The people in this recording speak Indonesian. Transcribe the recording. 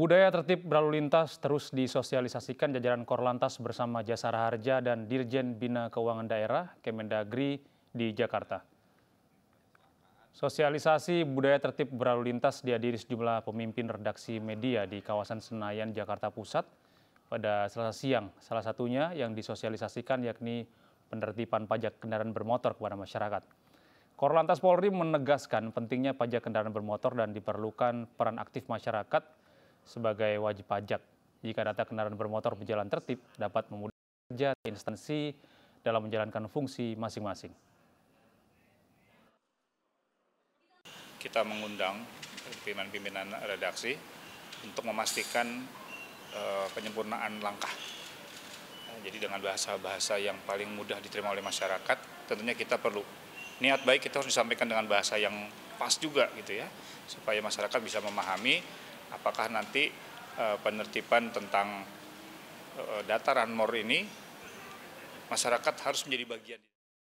Budaya tertib berlalu lintas terus disosialisasikan jajaran Korlantas bersama Jasara Harja dan Dirjen Bina Keuangan Daerah Kemendagri di Jakarta. Sosialisasi budaya tertib berlalu lintas dihadiri sejumlah pemimpin redaksi media di kawasan Senayan, Jakarta Pusat pada selasa siang. Salah satunya yang disosialisasikan yakni penertiban pajak kendaraan bermotor kepada masyarakat. Korlantas Polri menegaskan pentingnya pajak kendaraan bermotor dan diperlukan peran aktif masyarakat sebagai wajib pajak. Jika data kendaraan bermotor berjalan tertib, dapat memudahkan kerja instansi dalam menjalankan fungsi masing-masing. Kita mengundang pimpinan-pimpinan redaksi untuk memastikan eh, penyempurnaan langkah. Jadi dengan bahasa-bahasa yang paling mudah diterima oleh masyarakat, tentunya kita perlu niat baik kita harus disampaikan dengan bahasa yang pas juga gitu ya, supaya masyarakat bisa memahami apakah nanti uh, penertiban tentang uh, eh, data ranmor ini masyarakat harus menjadi bagian